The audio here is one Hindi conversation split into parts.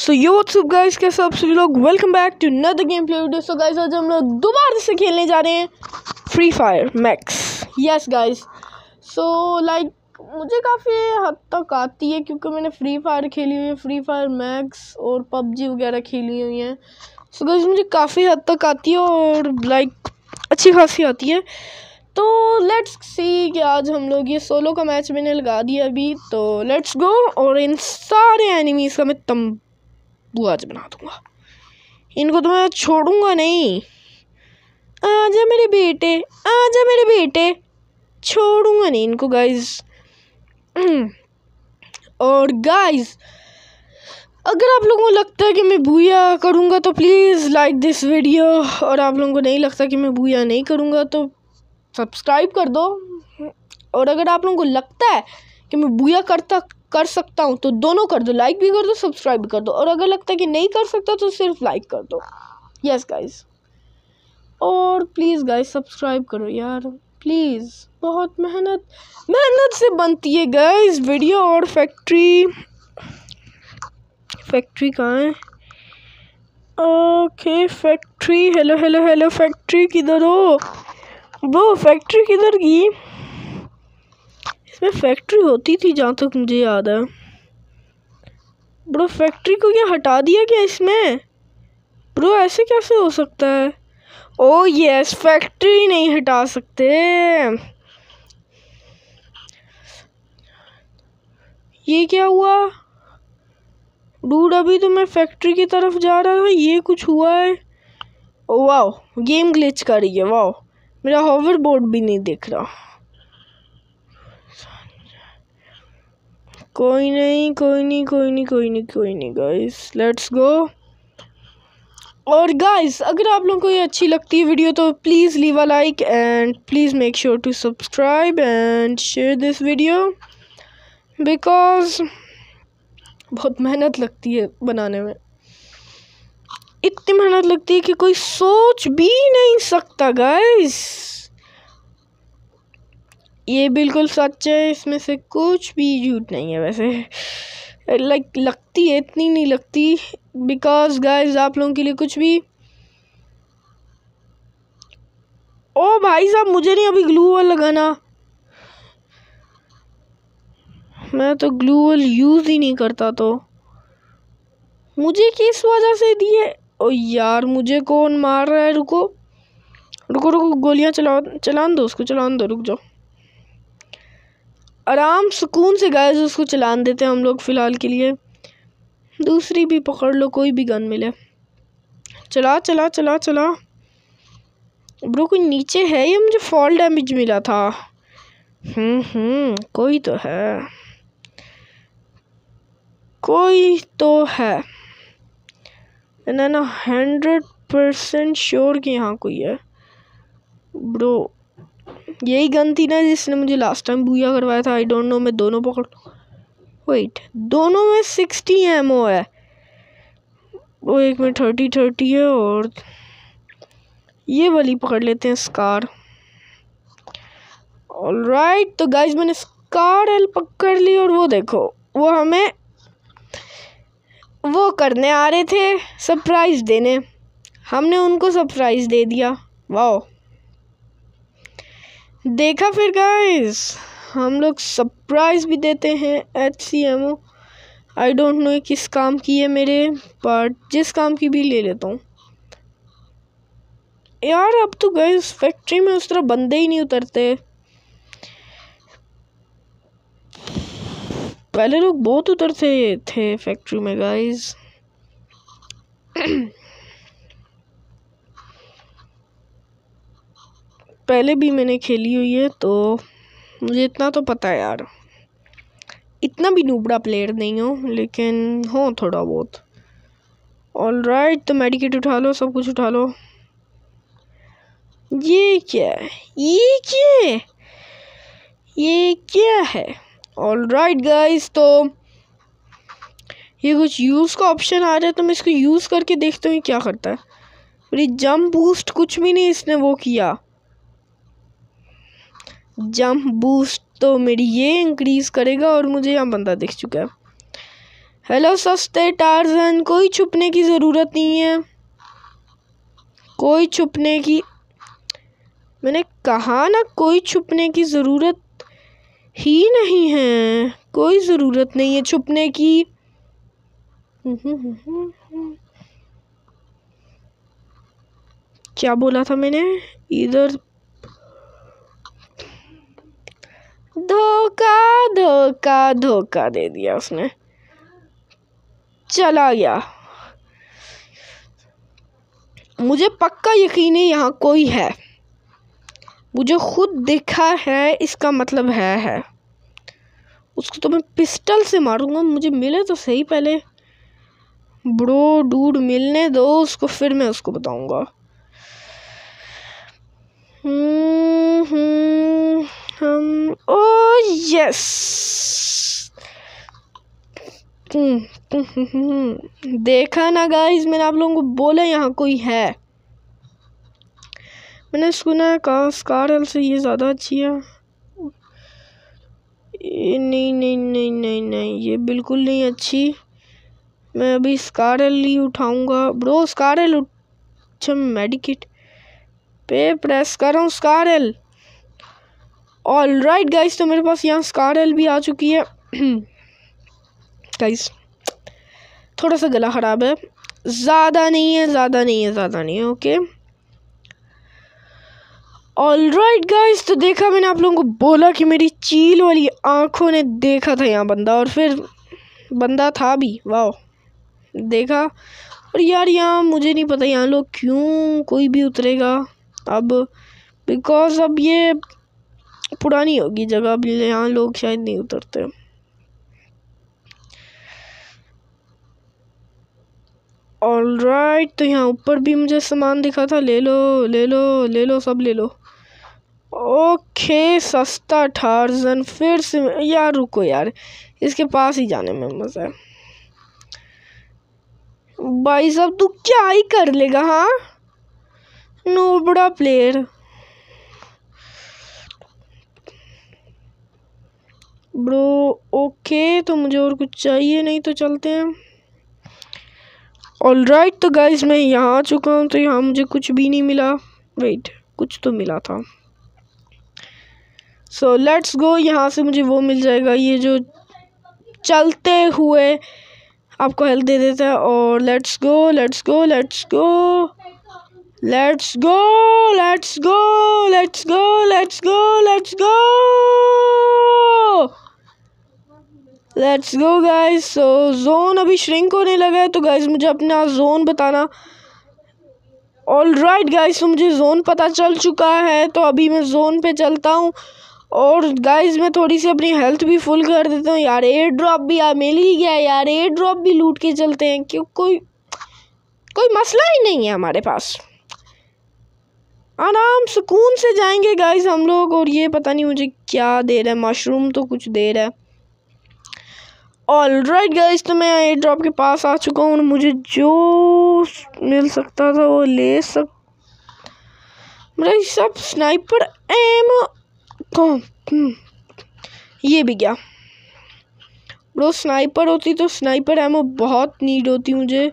सो यो व्हाट्सअप गाइस कैसे आप सभी लोग welcome back to another game play video so guys आज हम लोग दोबारा से खेलने जा रहे हैं free fire max yes guys so like मुझे काफ़ी हद तक आती है क्योंकि मैंने फ्री फायर खेली हुई है फ्री फायर मैक्स और पबजी वगैरह खेली हुई हैं सो गाइस मुझे काफ़ी हद तक आती है और लाइक अच्छी खासी आती है तो लेट्स सी कि आज हम लोग ये सोलो का मैच मैंने लगा दिया अभी तो लेट्स गो और इन सारे एनिमीज़ का मैं तम वो आज बना दूँगा इनको तो मैं छोड़ूंगा नहीं आजा मेरे बेटे आजा मेरे बेटे छोड़ूंगा नहीं इनको गाइस और गाइस अगर आप लोगों को लगता है कि मैं भूया करूँगा तो प्लीज़ लाइक दिस वीडियो और आप लोगों को नहीं लगता कि मैं भूया नहीं करूँगा तो सब्सक्राइब कर दो और अगर आप लोगों को लगता है कि मैं भूया करता कर सकता हूँ तो दोनों कर दो लाइक भी कर दो सब्सक्राइब भी कर दो और अगर लगता है कि नहीं कर सकता तो सिर्फ लाइक कर दो यस गाइस और प्लीज़ गाइस सब्सक्राइब करो यार प्लीज़ बहुत मेहनत मेहनत से बनती है गाइस वीडियो और फैक्ट्री फैक्ट्री कहाँ है okay factory hello hello hello factory किधर हो वो फैक्ट्री किधर की इसमें फैक्ट्री होती थी जहाँ तक मुझे याद है ब्रो फैक्ट्री को क्या हटा दिया क्या इसमें ब्रो ऐसे कैसे हो सकता है ओ यस फैक्ट्री नहीं हटा सकते ये क्या हुआ डूड अभी तो मैं फैक्ट्री की तरफ जा रहा था ये कुछ हुआ है वाह गेम ग्लिच कर रही है वाह मेरा हॉवर बोर्ड भी नहीं देख रहा कोई नहीं कोई नहीं कोई नहीं कोई नहीं कोई नहीं गाइस लेट्स गो और गाइस अगर आप लोगों को ये अच्छी लगती है वीडियो तो please leave a like and please make sure to subscribe and share this video because बहुत मेहनत लगती है बनाने में इतनी मेहनत लगती है कि कोई सोच भी नहीं सकता गाइस ये बिल्कुल सच है इसमें से कुछ भी झूठ नहीं है वैसे लाइक लगती है इतनी नहीं लगती बिकॉज गाइज आप लोगों के लिए कुछ भी ओ भाई साहब मुझे नहीं अभी ग्लू वॉल लगाना मैं तो ग्लू वॉल यूज़ ही नहीं करता तो मुझे किस वजह से दिए ओ यार मुझे कौन मार रहा है रुको रुको रुको गोलियां चला चला दो उसको चला दो रुक जाओ आराम सुकून से गैस उसको चलान देते हैं हम लोग फ़िलहाल के लिए दूसरी भी पकड़ लो कोई भी गन मिले चला चला चला चला ब्रो कोई नीचे है या मुझे फॉल डैमेज मिला था हम्म, हम्म कोई तो है कोई तो है ना ना हंड्रेड परसेंट श्योर कि यहाँ कोई है ब्रो यही गन थी ना जिसने मुझे लास्ट टाइम भूया करवाया था आई डोंट नो मैं दोनों पकड़ वेट दोनों में सिक्सटी एम ओ है वो एक में थर्टी थर्टी है और ये वाली पकड़ लेते हैं स्कार ऑल राइट तो गाइज मैंने स्कार एल पकड़ ली और वो देखो वो हमें वो करने आ रहे थे सरप्राइज़ देने हमने उनको सरप्राइज़ दे दिया वाह देखा फिर गाइस हम लोग सरप्राइज भी देते हैं H C M O I don't know किस काम की है मेरे पर जिस काम की भी ले लेता हूँ यार अब तो गाइस फैक्ट्री में उस तरह बंदे ही नहीं उतरते पहले लोग बहुत उतरते थे फैक्ट्री में गाइस पहले भी मैंने खेली हुई है तो मुझे इतना तो पता है यार इतना भी नूबड़ा प्लेयर नहीं हो लेकिन हो थोड़ा बहुत ऑल राइट तो मेडिकेट उठा लो सब कुछ उठा लो ये क्या है ये क्या है ये क्या है ऑल राइट गाइस तो ये कुछ यूज़ का ऑप्शन आ रहा है तो मैं इसको यूज़ करके देखता हूँ क्या करता है मेरी जंप बूस्ट कुछ भी नहीं इसने वो किया जंप बूस्ट तो मेरी ये इंक्रीज करेगा और मुझे यहाँ बंदा दिख चुका है हेलो सस्ते टारजन कोई छुपने की ज़रूरत नहीं है कोई छुपने की मैंने कहा ना कोई छुपने की ज़रूरत ही नहीं है कोई ज़रूरत नहीं है छुपने की क्या बोला था मैंने इधर धोखा धोखा धोखा दे दिया उसने चला गया मुझे पक्का यकीन है यहाँ कोई है मुझे खुद दिखा है इसका मतलब है है उसको तो मैं पिस्टल से मारूंगा मुझे मिले तो सही पहले ब्रो डूड मिलने दो उसको फिर मैं उसको बताऊंगा हम्म हम्म yes hmm. देखा ना गाइज मैंने आप लोगों को बोला यहाँ कोई है मैंने सुना है कहा स्कार से ये ज़्यादा अच्छी है नहीं नहीं नहीं नहीं नहीं नहीं ये बिल्कुल नहीं अच्छी मैं अभी स्कारल ही उठाऊँगा ब्रो स्कार एल अच्छा पे प्रेस कर रहा हूँ स्कार ऑल राइट गाइस तो मेरे पास यहाँ स्कार एल भी आ चुकी है गाइस थोड़ा सा गला ख़राब है ज़्यादा नहीं है ज़्यादा नहीं है ज़्यादा नहीं है ओके ऑल राइट गाइस तो देखा मैंने आप लोगों को बोला कि मेरी चील वाली आँखों ने देखा था यहाँ बंदा और फिर बंदा था भी वाह देखा और यार यहाँ मुझे नहीं पता यहाँ लोग क्यों कोई भी उतरेगा अब बिकॉज अब ये पुरानी होगी जगह अभी यहाँ लोग शायद नहीं उतरते ऑल राइट तो यहाँ ऊपर भी मुझे सामान दिखा था ले लो ले लो ले लो सब ले लो ओके सस्ता ठारजन फिर से यार रुको यार इसके पास ही जाने में मज़ा है भाई साहब तू क्या ही कर लेगा हाँ नो बड़ा प्लेयर ब्रो ओके तो मुझे और कुछ चाहिए नहीं तो चलते हैं ऑल राइट तो गाइज मैं यहाँ आ चुका हूँ तो यहाँ मुझे कुछ भी नहीं मिला वेट कुछ तो मिला था सो लेट्स गो यहाँ से मुझे वो मिल जाएगा ये जो चलते हुए आपको हेल्प दे देता है और let's go let's go let's go Let's go, let's go, let's go, let's go, let's go. Let's go guys. So zone अभी श्रिंक होने लगा है तो guys मुझे अपना जोन बताना ऑल राइट गाइज मुझे जोन पता चल चुका है तो अभी मैं जोन पे चलता हूँ और गाइज मैं थोड़ी सी अपनी हेल्थ भी फुल कर देता हूँ यार एयर ड्रॉप भी आ मिल ही गया यार एयर ड्रॉप भी लूट के चलते हैं क्यों कोई कोई मसला ही नहीं है हमारे पास आराम सुकून से जाएंगे गाइस हम लोग और ये पता नहीं मुझे क्या दे रहा है मशरूम तो कुछ दे रहा है ऑल राइट गाइज तो मैं एयर ड्रॉप के पास आ चुका हूँ मुझे जो मिल सकता था वो ले सक मतलब सब स्नाइपर एम कौन ये भी गया ब्रो स्नाइपर होती तो स्नाइपर एम बहुत नीड होती मुझे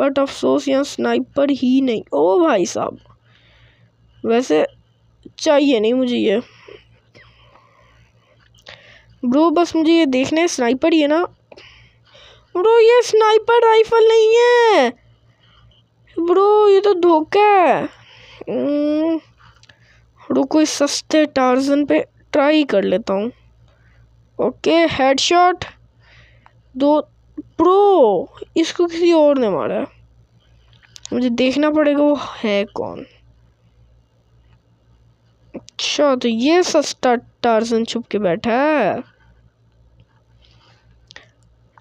बट अफसोस यहाँ स्नाइपर ही नहीं ओ भाई साहब वैसे चाहिए नहीं मुझे ये ब्रो बस मुझे ये देखने स्नाइपर ही है ना ब्रो ये स्नाइपर राइफल नहीं है ब्रो ये तो धोखा है हम्म, रुको इस सस्ते टार्जन पे ट्राई कर लेता हूँ ओके हेडशॉट दो प्रो इसको किसी और ने मारा है मुझे देखना पड़ेगा वो है कौन अच्छा तो ये सस्ता टार्जन छुप के बैठा है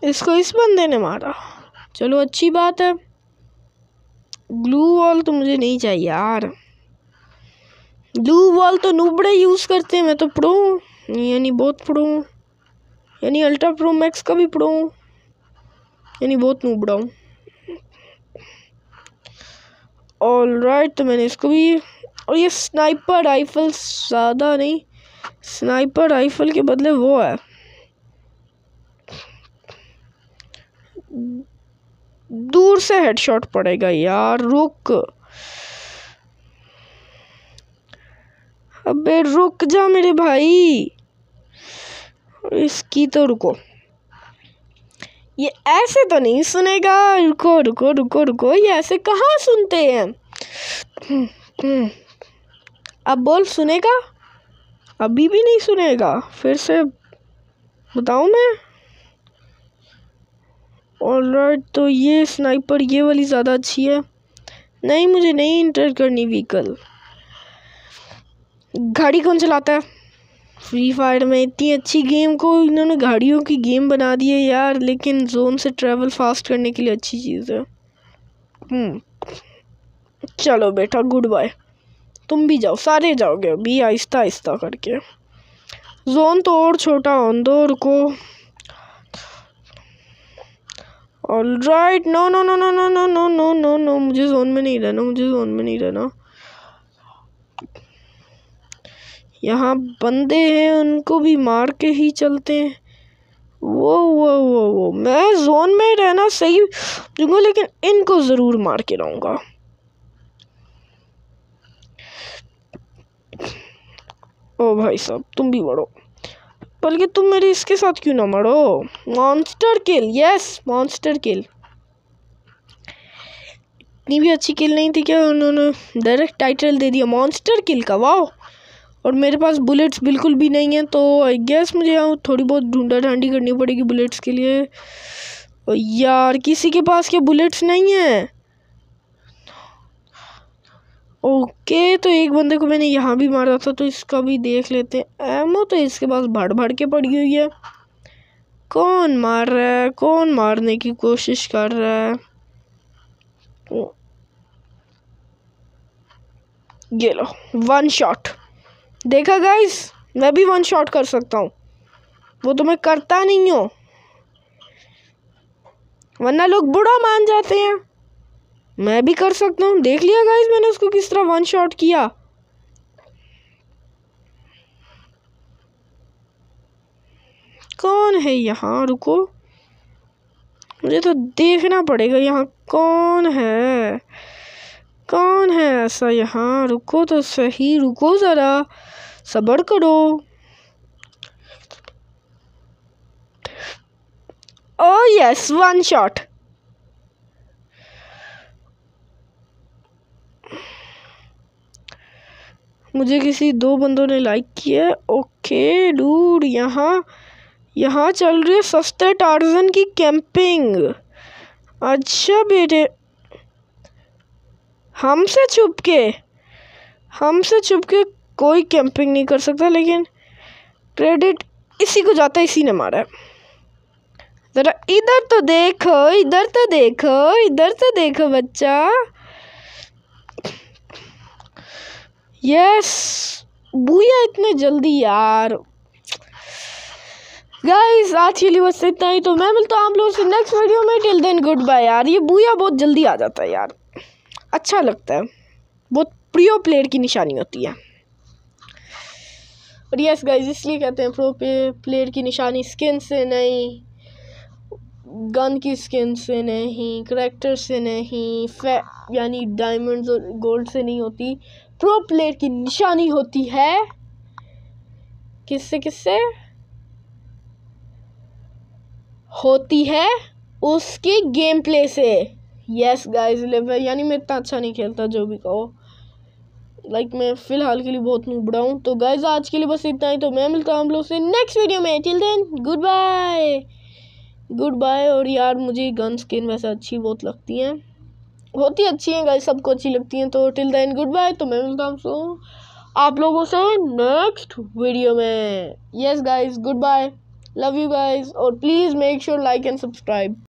इसको इस बंदे ने मारा चलो अच्छी बात है ग्लू वॉल तो मुझे नहीं चाहिए यार ग्लू वॉल तो नूबड़े यूज़ करते हैं मैं तो प्रो यानी बहुत प्रो यानी अल्ट्रा प्रो मैक्स का भी प्रो यानी बहुत नूबड़ा हूँ ऑल राइट तो मैंने इसको भी और ये स्नाइपर राइफल ज़्यादा नहीं स्नाइपर राइफल के बदले वो है दूर से हेडशॉट पड़ेगा यार रुक अबे रुक जा मेरे भाई इसकी तो रुको ये ऐसे तो नहीं सुनेगा रुको रुको रुको रुको ये ऐसे कहाँ सुनते हैं अब बोल सुनेगा अभी भी नहीं सुनेगा फिर से बताऊँ मैं ऑलराइट तो ये स्नाइपर ये वाली ज़्यादा अच्छी है नहीं मुझे नहीं इंटर करनी व्हीकल गाड़ी कौन चलाता है फ्री फायर में इतनी अच्छी गेम को इन्होंने गाड़ियों की गेम बना दी है यार लेकिन जोन से ट्रैवल फास्ट करने के लिए अच्छी चीज़ है हम्म। चलो बेटा गुड बाय तुम भी जाओ सारे जाओगे अभी आहिस्ता आहिस्ता करके जोन तो और छोटा अंदर को all right no no no no no no no no no no मुझे जोन में नहीं रहना मुझे जोन में नहीं रहना यहाँ बंदे हैं उनको भी मार के ही चलते हैं वो वो वो वो मैं जोन में रहना सही दूंगा लेकिन इनको ज़रूर मार के रहूँगा ओ भाई साहब तुम भी मरो बल्कि तुम मेरे इसके साथ क्यों ना मरो monster kill yes monster kill इतनी भी अच्छी किल नहीं थी क्या उन्होंने डायरेक्ट टाइटल दे दिया मॉन्स्टर किल का वाओ और मेरे पास बुलेट्स बिल्कुल भी नहीं है तो आई गेस मुझे यहाँ थोड़ी बहुत ढूंढा ढांडी करनी पड़ेगी बुलेट्स के लिए यार किसी के पास क्या बुलेट्स नहीं है ओके तो एक बंदे को मैंने यहाँ भी मारा था तो इसका भी देख लेते हैं एमओ तो इसके पास भर भर के पड़ी हुई है कौन मार रहा है कौन मारने की कोशिश कर रहा है ये लो वन शॉट देखा गाइस मैं भी वन शॉट कर सकता हूँ वो तो मैं करता नहीं हूँ वरना लोग बुरा मान जाते हैं मैं भी कर सकता हूँ देख लिया गाइज मैंने उसको किस तरह वन शॉट किया कौन है यहाँ रुको मुझे तो देखना पड़ेगा यहाँ कौन है कौन है ऐसा यहाँ रुको तो सही रुको ज़रा सबर करो ओ यस वन शॉट मुझे किसी दो बंदों ने लाइक किया है ओके डूड यहाँ यहाँ चल रही है सस्ते टारजन की कैंपिंग अच्छा बेटे हमसे छुप के हमसे छुप के कोई कैंपिंग नहीं कर सकता लेकिन क्रेडिट इसी को जाता इसी ने मारा है ज़रा इधर तो देखो इधर तो देखो इधर तो देखो बच्चा यस भूया इतने जल्दी यार गाइस आज के लिए बस इतना ही तो मैं मिलता हूँ आप लोगों से नेक्स्ट वीडियो में टिल देन गुड बाय यार ये बूया बहुत जल्दी आ जाता है यार अच्छा लगता है बहुत प्रियो प्लेयर की निशानी होती है और यस गाइस इसलिए कहते हैं प्रो प्लेयर की निशानी स्किन से नहीं गन की स्किन से नहीं करेक्टर से नहीं यानी डायमंड्स और गोल्ड से नहीं होती प्रो प्लेयर की निशानी होती है किससे किससे होती है उसके गेम प्ले से यस गाइस इलेवन यानी मैं इतना अच्छा नहीं खेलता जो भी कहो लाइक like, मैं फ़िलहाल के लिए बहुत नुबड़ा हूँ तो गाइस आज के लिए बस इतना ही तो मैं मिलता हूँ हम लोग से नेक्स्ट वीडियो में till then good bye good bye और यार मुझे गन स्किन वैसे अच्छी बहुत लगती है बहुत ही अच्छी हैं गाइस सबको अच्छी लगती हैं तो टिल दैन गुड बाय तो मैं मिलता हूँ आप लोगों से नेक्स्ट वीडियो में yes guys good bye love you guys और please make sure like and subscribe